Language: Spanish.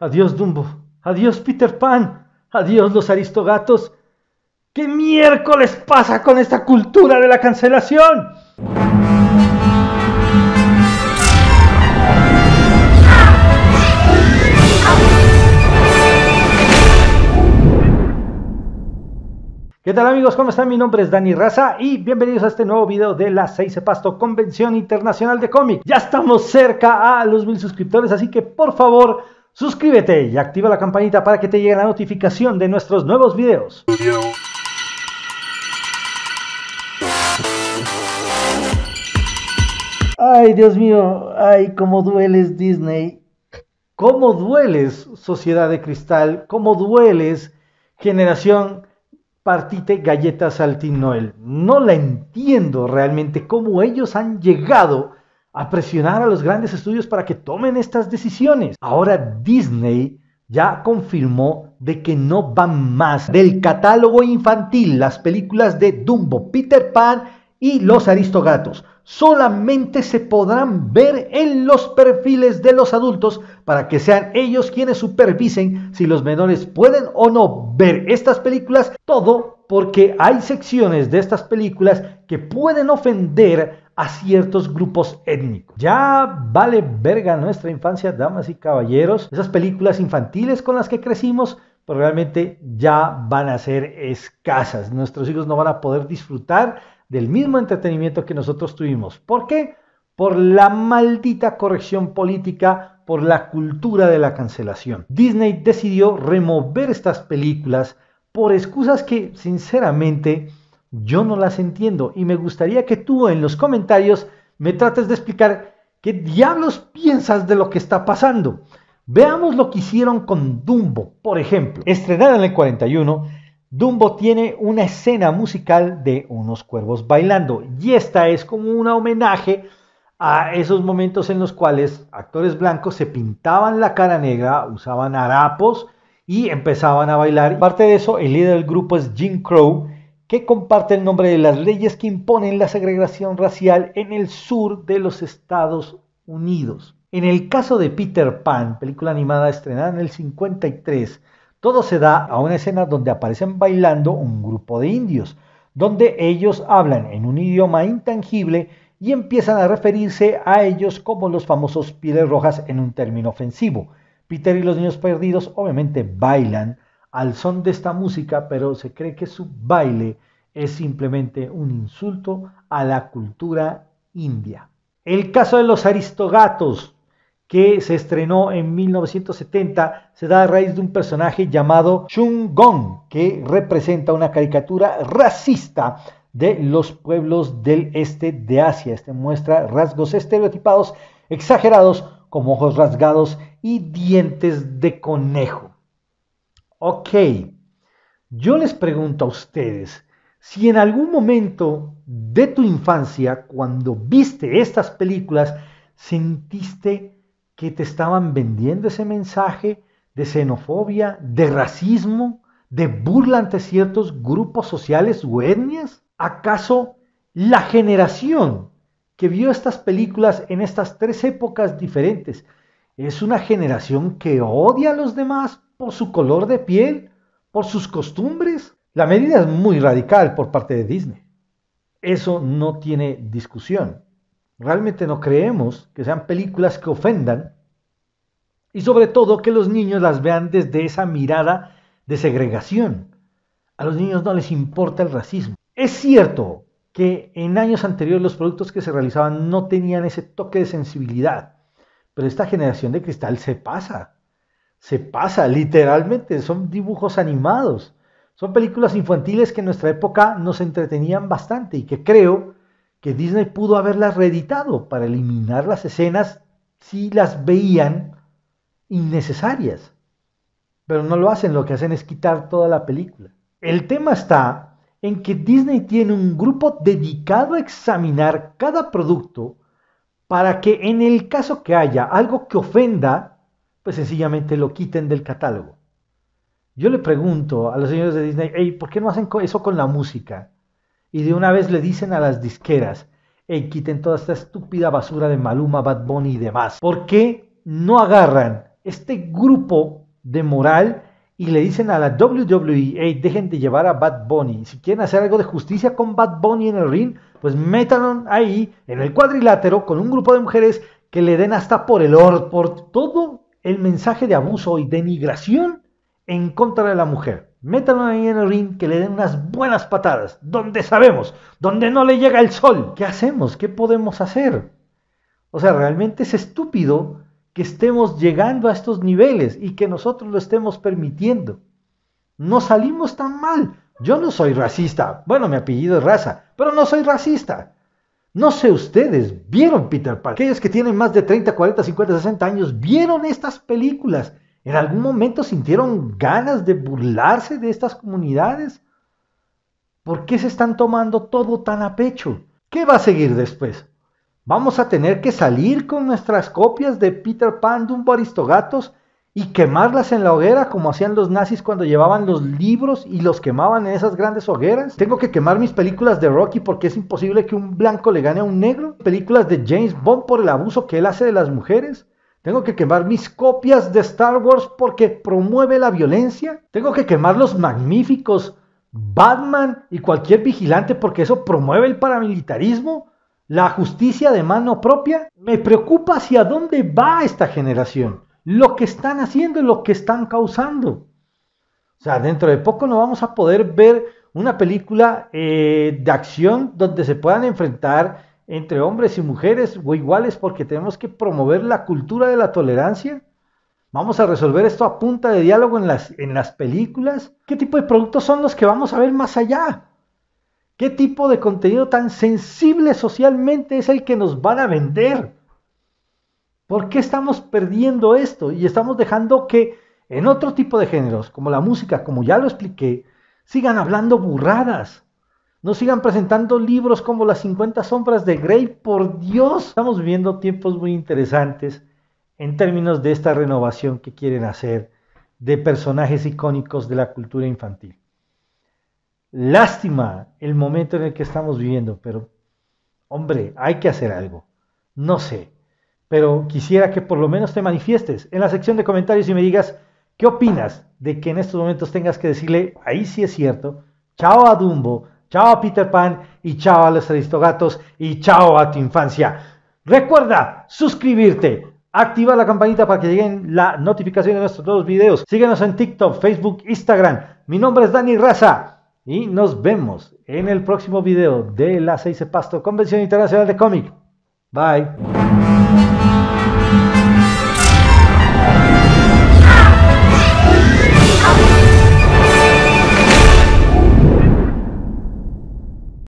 Adiós Dumbo, adiós Peter Pan, adiós los aristogatos. ¿Qué miércoles pasa con esta cultura de la cancelación? ¿Qué tal amigos? ¿Cómo están? Mi nombre es Dani Raza y bienvenidos a este nuevo video de la 6 Pasto Convención Internacional de Cómic. Ya estamos cerca a los mil suscriptores, así que por favor Suscríbete y activa la campanita para que te llegue la notificación de nuestros nuevos videos. Ay, Dios mío, ay, cómo dueles Disney. ¿Cómo dueles Sociedad de Cristal? ¿Cómo dueles Generación Partite Galletas Noel. No la entiendo realmente cómo ellos han llegado a presionar a los grandes estudios para que tomen estas decisiones. Ahora Disney ya confirmó de que no van más del catálogo infantil las películas de Dumbo, Peter Pan y Los Aristogatos. Solamente se podrán ver en los perfiles de los adultos para que sean ellos quienes supervisen si los menores pueden o no ver estas películas. Todo porque hay secciones de estas películas que pueden ofender a ciertos grupos étnicos. Ya vale verga nuestra infancia, damas y caballeros. Esas películas infantiles con las que crecimos pues realmente ya van a ser escasas. Nuestros hijos no van a poder disfrutar del mismo entretenimiento que nosotros tuvimos. ¿Por qué? Por la maldita corrección política, por la cultura de la cancelación. Disney decidió remover estas películas por excusas que, sinceramente, yo no las entiendo y me gustaría que tú en los comentarios me trates de explicar qué diablos piensas de lo que está pasando. Veamos lo que hicieron con Dumbo, por ejemplo. Estrenada en el 41, Dumbo tiene una escena musical de unos cuervos bailando y esta es como un homenaje a esos momentos en los cuales actores blancos se pintaban la cara negra, usaban harapos y empezaban a bailar. Parte de eso, el líder del grupo es Jim Crow, que comparte el nombre de las leyes que imponen la segregación racial en el sur de los Estados Unidos. En el caso de Peter Pan, película animada estrenada en el 53, todo se da a una escena donde aparecen bailando un grupo de indios, donde ellos hablan en un idioma intangible y empiezan a referirse a ellos como los famosos pieles rojas en un término ofensivo. Peter y los niños perdidos obviamente bailan al son de esta música, pero se cree que su baile es simplemente un insulto a la cultura india. El caso de los aristogatos, que se estrenó en 1970, se da a raíz de un personaje llamado Chung Gong, que representa una caricatura racista de los pueblos del este de Asia. Este muestra rasgos estereotipados exagerados como ojos rasgados y dientes de conejo. Ok, yo les pregunto a ustedes, si en algún momento de tu infancia, cuando viste estas películas, sentiste que te estaban vendiendo ese mensaje de xenofobia, de racismo, de burla ante ciertos grupos sociales o etnias? ¿Acaso la generación que vio estas películas en estas tres épocas diferentes es una generación que odia a los demás por su color de piel, por sus costumbres. La medida es muy radical por parte de Disney. Eso no tiene discusión. Realmente no creemos que sean películas que ofendan y sobre todo que los niños las vean desde esa mirada de segregación. A los niños no les importa el racismo. Es cierto que en años anteriores los productos que se realizaban no tenían ese toque de sensibilidad, pero esta generación de cristal se pasa, se pasa literalmente, son dibujos animados, son películas infantiles que en nuestra época nos entretenían bastante y que creo que Disney pudo haberlas reeditado para eliminar las escenas si las veían innecesarias. Pero no lo hacen, lo que hacen es quitar toda la película. El tema está en que Disney tiene un grupo dedicado a examinar cada producto para que en el caso que haya algo que ofenda, pues sencillamente lo quiten del catálogo. Yo le pregunto a los señores de Disney, ¿por qué no hacen eso con la música? Y de una vez le dicen a las disqueras, hey, quiten toda esta estúpida basura de Maluma, Bad Bunny y demás. ¿Por qué no agarran este grupo de moral y le dicen a la WWE, dejen de llevar a Bad Bunny. Si quieren hacer algo de justicia con Bad Bunny en el ring, pues métanlo ahí, en el cuadrilátero, con un grupo de mujeres que le den hasta por el or, por todo el mensaje de abuso y denigración en contra de la mujer. Métanlo ahí en el ring, que le den unas buenas patadas, donde sabemos, donde no le llega el sol. ¿Qué hacemos? ¿Qué podemos hacer? O sea, realmente es estúpido que estemos llegando a estos niveles y que nosotros lo estemos permitiendo. No salimos tan mal. Yo no soy racista. Bueno, mi apellido es raza, pero no soy racista. No sé ustedes, ¿vieron Peter Pan? Aquellos que tienen más de 30, 40, 50, 60 años, ¿vieron estas películas? ¿En algún momento sintieron ganas de burlarse de estas comunidades? ¿Por qué se están tomando todo tan a pecho? ¿Qué va a seguir después? Vamos a tener que salir con nuestras copias de Peter Pan, de un Aristogatos y quemarlas en la hoguera como hacían los nazis cuando llevaban los libros y los quemaban en esas grandes hogueras. Tengo que quemar mis películas de Rocky porque es imposible que un blanco le gane a un negro. Películas de James Bond por el abuso que él hace de las mujeres. Tengo que quemar mis copias de Star Wars porque promueve la violencia. Tengo que quemar los magníficos Batman y cualquier vigilante porque eso promueve el paramilitarismo. La justicia de mano propia me preocupa hacia dónde va esta generación, lo que están haciendo y lo que están causando. O sea, dentro de poco no vamos a poder ver una película eh, de acción donde se puedan enfrentar entre hombres y mujeres o iguales porque tenemos que promover la cultura de la tolerancia. Vamos a resolver esto a punta de diálogo en las, en las películas. ¿Qué tipo de productos son los que vamos a ver más allá? ¿Qué tipo de contenido tan sensible socialmente es el que nos van a vender? ¿Por qué estamos perdiendo esto? Y estamos dejando que en otro tipo de géneros, como la música, como ya lo expliqué, sigan hablando burradas. No sigan presentando libros como Las 50 Sombras de Grey. Por Dios, estamos viviendo tiempos muy interesantes en términos de esta renovación que quieren hacer de personajes icónicos de la cultura infantil. Lástima el momento en el que estamos viviendo, pero hombre, hay que hacer algo. No sé, pero quisiera que por lo menos te manifiestes en la sección de comentarios y me digas qué opinas de que en estos momentos tengas que decirle, ahí sí es cierto, chao a Dumbo, chao a Peter Pan y chao a los Aristogatos y chao a tu infancia. Recuerda suscribirte, activa la campanita para que lleguen la notificación de nuestros nuevos videos. Síguenos en TikTok, Facebook, Instagram. Mi nombre es Dani Raza. Y nos vemos en el próximo video de la 6 Pasto Convención Internacional de Cómic. Bye.